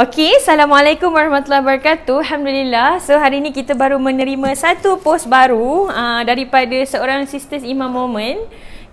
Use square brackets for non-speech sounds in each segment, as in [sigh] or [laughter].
Okey, Assalamualaikum warahmatullahi wabarakatuh. Alhamdulillah. So hari ni kita baru menerima satu post baru uh, daripada seorang sisters Imam Momen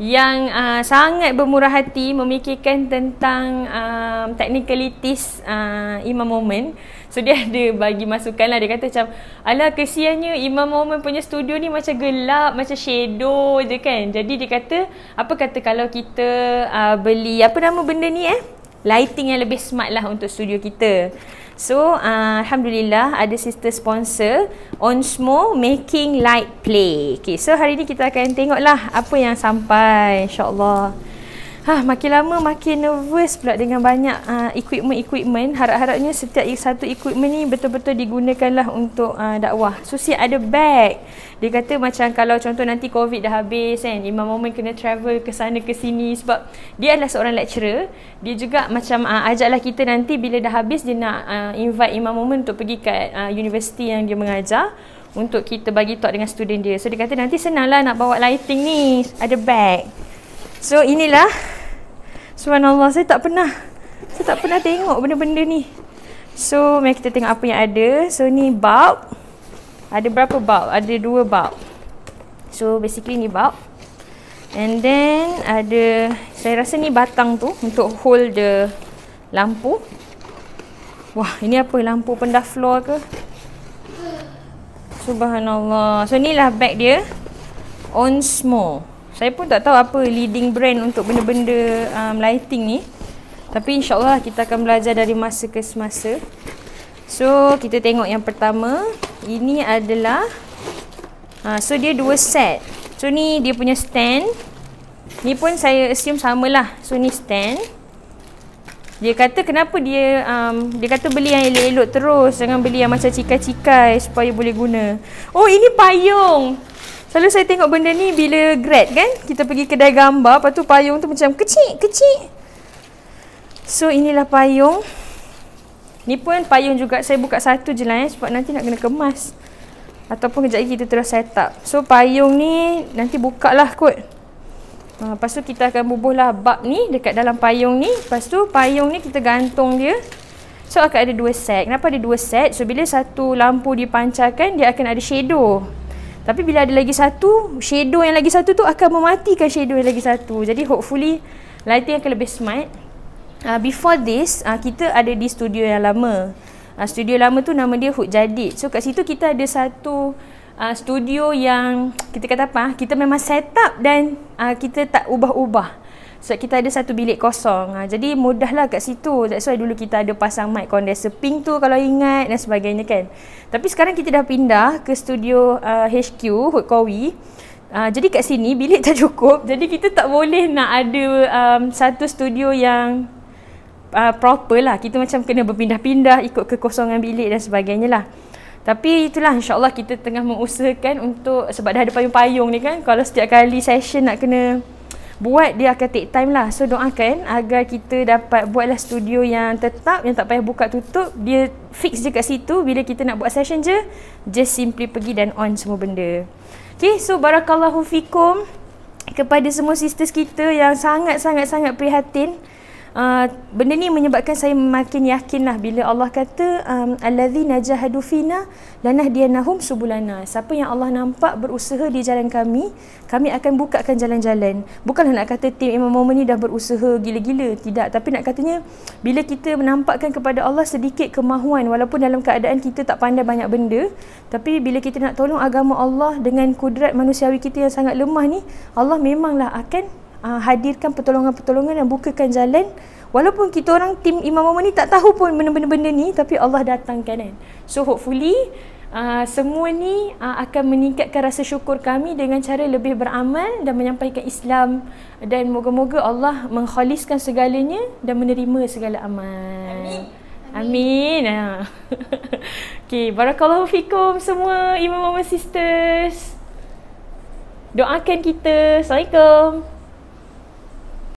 yang uh, sangat bermurah hati memikirkan tentang um, technicalities uh, Imam Momen. So dia ada bagi masukan lah. Dia kata macam, alah kesiannya Imam Momen punya studio ni macam gelap, macam shadow je kan. Jadi dia kata, apa kata kalau kita uh, beli, apa nama benda ni eh? lighting yang lebih smart lah untuk studio kita. So, uh, Alhamdulillah ada sister sponsor Onsmo Making Light Play. Okay, so hari ni kita akan tengok lah apa yang sampai. InsyaAllah. Ha, makin lama makin nervous pula dengan banyak uh, equipment-equipment. Harap-harapnya setiap satu equipment ni betul-betul digunakanlah untuk uh, dakwah. Susi ada bag. Dia kata macam kalau contoh nanti COVID dah habis kan. Imam Momen kena travel ke sana ke sini sebab dia adalah seorang lecturer. Dia juga macam uh, ajaklah kita nanti bila dah habis dia nak uh, invite Imam Momen untuk pergi kat uh, universiti yang dia mengajar untuk kita bagi talk dengan student dia. So dia kata nanti senanglah nak bawa lighting ni. Ada bag. So inilah Subhanallah saya tak pernah Saya tak pernah tengok benda-benda ni So mari kita tengok apa yang ada So ni bulb Ada berapa bulb? Ada dua bulb So basically ni bulb And then ada Saya rasa ni batang tu Untuk hold the lampu Wah ini apa lampu pendah floor ke? Subhanallah So ni lah bag dia On small saya pun tak tahu apa leading brand untuk benda-benda um, lighting ni. Tapi insyaAllah kita akan belajar dari masa ke semasa. So, kita tengok yang pertama. Ini adalah... Ha, so, dia dua set. So, ni dia punya stand. Ni pun saya assume samalah. So, ni stand. Dia kata kenapa dia... Um, dia kata beli yang elok-elok terus. Jangan beli yang macam cikai-cikai supaya boleh guna. Oh, ini payung. Payung. Selalu saya tengok benda ni bila grad kan. Kita pergi kedai gambar. Lepas tu payung tu macam kecil, kecil. So inilah payung. Ni pun payung juga. Saya buka satu je lah eh. Sebab nanti nak kena kemas. Ataupun kejap lagi kita terus set up. So payung ni nanti buka lah kot. Ha, lepas tu kita akan bubuh lah bab ni dekat dalam payung ni. Lepas tu payung ni kita gantung dia. So akan ada dua set. Kenapa ada dua set? So bila satu lampu dipancarkan dia akan ada shadow. Tapi bila ada lagi satu, shadow yang lagi satu tu akan mematikan shadow yang lagi satu. Jadi hopefully lighting akan lebih smart. Uh, before this, uh, kita ada di studio yang lama. Uh, studio lama tu nama dia Hood jadi. So kat situ kita ada satu uh, studio yang kita kata apa, kita memang set up dan uh, kita tak ubah-ubah sebab kita ada satu bilik kosong ha, jadi mudahlah kat situ that's why dulu kita ada pasang mic condenser pink tu kalau ingat dan sebagainya kan tapi sekarang kita dah pindah ke studio uh, HQ Hood Kowi uh, jadi kat sini bilik [laughs] tak cukup jadi kita tak boleh nak ada um, satu studio yang uh, proper lah kita macam kena berpindah-pindah ikut kekosongan bilik dan sebagainya lah tapi itulah insyaAllah kita tengah mengusahakan untuk sebab dah ada payung-payung ni kan kalau setiap kali session nak kena buat dia akan take time lah so doakan agar kita dapat buatlah studio yang tetap yang tak payah buka tutup dia fix je kat situ bila kita nak buat session je just simply pergi dan on semua benda Okay, so barakallahu fikum kepada semua sisters kita yang sangat-sangat-sangat prihatin uh, benda ni menyebabkan saya makin yakinlah bila Allah kata um, allazina jahadu fina lanahdiyanahum subulana siapa yang Allah nampak berusaha di jalan kami kami akan bukakan jalan-jalan bukanlah nak kata tim Imam Muhammad ni dah berusaha gila-gila tidak tapi nak katanya bila kita menampakkan kepada Allah sedikit kemahuan walaupun dalam keadaan kita tak pandai banyak benda tapi bila kita nak tolong agama Allah dengan kudrat manusiawi kita yang sangat lemah ni Allah memanglah akan uh, hadirkan pertolongan-pertolongan dan bukakan jalan walaupun kita orang tim Imam Mama ni tak tahu pun benda-benda ni tapi Allah datangkan kan so hopefully Uh, semua ni uh, akan meningkatkan rasa syukur kami dengan cara lebih beramal dan menyampaikan Islam dan moga-moga Allah mengkhaliskan segalanya dan menerima segala amal. Amin. Amin. Amin. [laughs] Okey, barakallahu fikum semua imam-imam sisters. Doakan kita. Assalamualaikum.